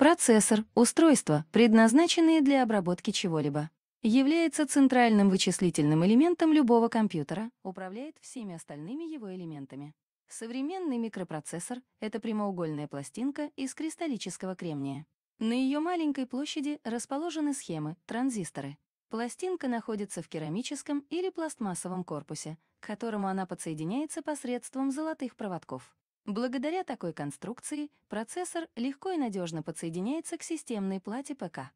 Процессор — устройство, предназначенное для обработки чего-либо. Является центральным вычислительным элементом любого компьютера, управляет всеми остальными его элементами. Современный микропроцессор — это прямоугольная пластинка из кристаллического кремния. На ее маленькой площади расположены схемы, транзисторы. Пластинка находится в керамическом или пластмассовом корпусе, к которому она подсоединяется посредством золотых проводков. Благодаря такой конструкции процессор легко и надежно подсоединяется к системной плате ПК.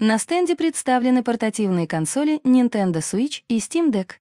На стенде представлены портативные консоли Nintendo Switch и Steam Deck.